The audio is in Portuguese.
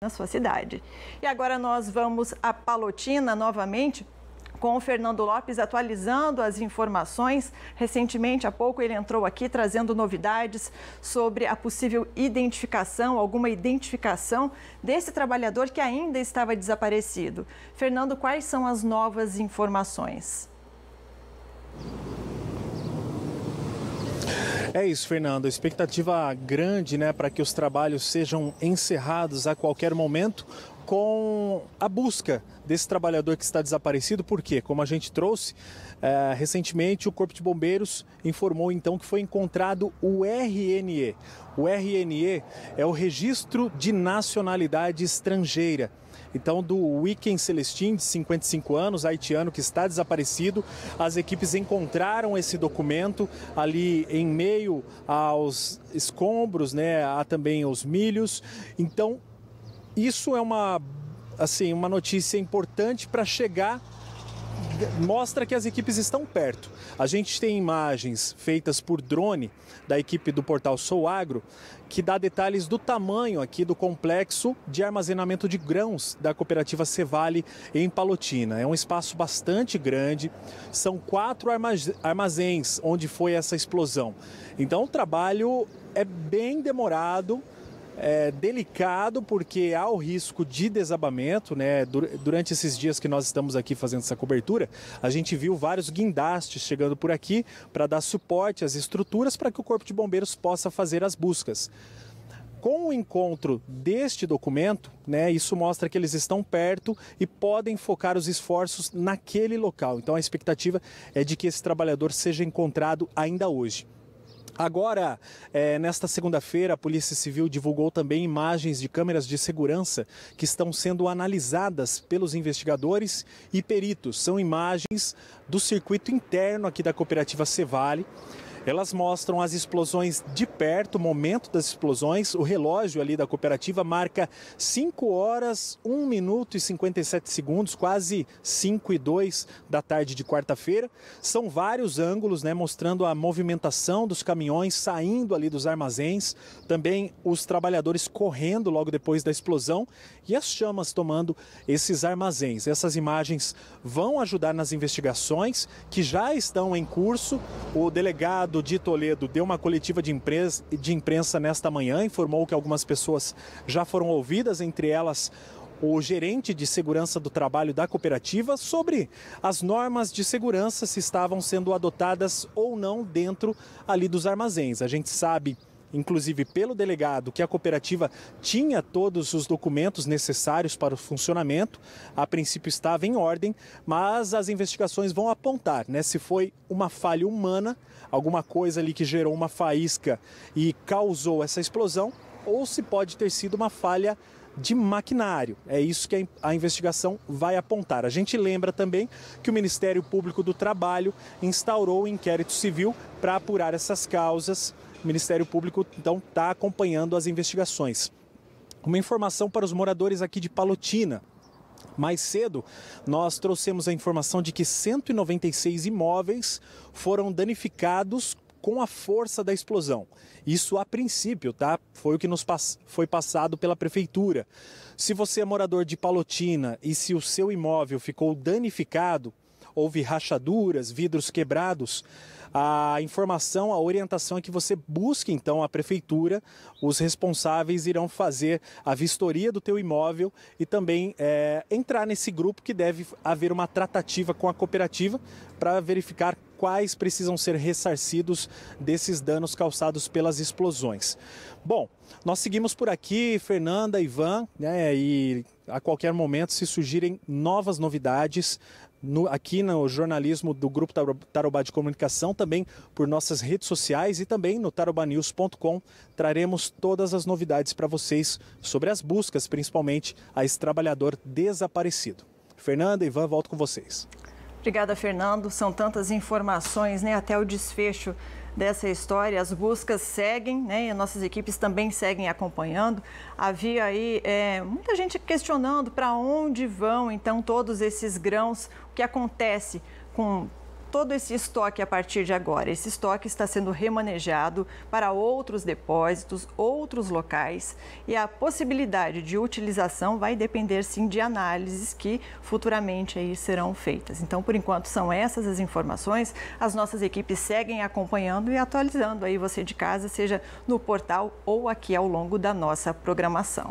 na sua cidade. E agora nós vamos a Palotina novamente com o Fernando Lopes atualizando as informações. Recentemente, há pouco, ele entrou aqui trazendo novidades sobre a possível identificação, alguma identificação desse trabalhador que ainda estava desaparecido. Fernando, quais são as novas informações? É isso, Fernando. Expectativa grande né, para que os trabalhos sejam encerrados a qualquer momento com a busca desse trabalhador que está desaparecido, porque, como a gente trouxe é, recentemente, o Corpo de Bombeiros informou então que foi encontrado o RNE. O RNE é o Registro de Nacionalidade Estrangeira. Então, do Weekend Celestin, de 55 anos, haitiano, que está desaparecido, as equipes encontraram esse documento ali em meio aos escombros, né? Há também os milhos. Então, isso é uma, assim, uma notícia importante para chegar mostra que as equipes estão perto. A gente tem imagens feitas por drone da equipe do portal Sou Agro que dá detalhes do tamanho aqui do complexo de armazenamento de grãos da cooperativa Cevale em Palotina. É um espaço bastante grande, são quatro armazéns onde foi essa explosão. Então o trabalho é bem demorado, é, delicado, porque há o risco de desabamento, né? Durante esses dias que nós estamos aqui fazendo essa cobertura, a gente viu vários guindastes chegando por aqui para dar suporte às estruturas para que o Corpo de Bombeiros possa fazer as buscas. Com o encontro deste documento, né, isso mostra que eles estão perto e podem focar os esforços naquele local. Então a expectativa é de que esse trabalhador seja encontrado ainda hoje. Agora, é, nesta segunda-feira, a Polícia Civil divulgou também imagens de câmeras de segurança que estão sendo analisadas pelos investigadores e peritos. São imagens do circuito interno aqui da cooperativa Cevale. Elas mostram as explosões de perto, o momento das explosões. O relógio ali da cooperativa marca 5 horas, 1 minuto e 57 segundos, quase 5 e 2 da tarde de quarta-feira. São vários ângulos, né, mostrando a movimentação dos caminhões saindo ali dos armazéns, também os trabalhadores correndo logo depois da explosão e as chamas tomando esses armazéns. Essas imagens vão ajudar nas investigações que já estão em curso. O delegado Eduardo de Toledo deu uma coletiva de imprensa, de imprensa nesta manhã, informou que algumas pessoas já foram ouvidas, entre elas o gerente de segurança do trabalho da cooperativa sobre as normas de segurança se estavam sendo adotadas ou não dentro ali dos armazéns. A gente sabe inclusive pelo delegado, que a cooperativa tinha todos os documentos necessários para o funcionamento. A princípio estava em ordem, mas as investigações vão apontar né, se foi uma falha humana, alguma coisa ali que gerou uma faísca e causou essa explosão, ou se pode ter sido uma falha de maquinário. É isso que a investigação vai apontar. A gente lembra também que o Ministério Público do Trabalho instaurou um inquérito civil para apurar essas causas o Ministério Público, então, está acompanhando as investigações. Uma informação para os moradores aqui de Palotina. Mais cedo, nós trouxemos a informação de que 196 imóveis foram danificados com a força da explosão. Isso a princípio, tá? Foi o que nos pass foi passado pela prefeitura. Se você é morador de Palotina e se o seu imóvel ficou danificado, houve rachaduras, vidros quebrados, a informação, a orientação é que você busque então a prefeitura, os responsáveis irão fazer a vistoria do teu imóvel e também é, entrar nesse grupo que deve haver uma tratativa com a cooperativa para verificar quais precisam ser ressarcidos desses danos causados pelas explosões. Bom, nós seguimos por aqui, Fernanda, Ivan, né, e a qualquer momento, se surgirem novas novidades, no, aqui no jornalismo do Grupo Tarobá de Comunicação, também por nossas redes sociais e também no tarobanews.com. Traremos todas as novidades para vocês sobre as buscas, principalmente a esse trabalhador desaparecido. Fernanda, Ivan, volto com vocês. Obrigada, Fernando. São tantas informações, né? Até o desfecho dessa história. As buscas seguem, né? E nossas equipes também seguem acompanhando. Havia aí é, muita gente questionando para onde vão então todos esses grãos, o que acontece com todo esse estoque a partir de agora. Esse estoque está sendo remanejado para outros depósitos, outros locais e a possibilidade de utilização vai depender sim de análises que futuramente aí serão feitas. Então, por enquanto são essas as informações. As nossas equipes seguem acompanhando e atualizando aí você de casa, seja no portal ou aqui ao longo da nossa programação.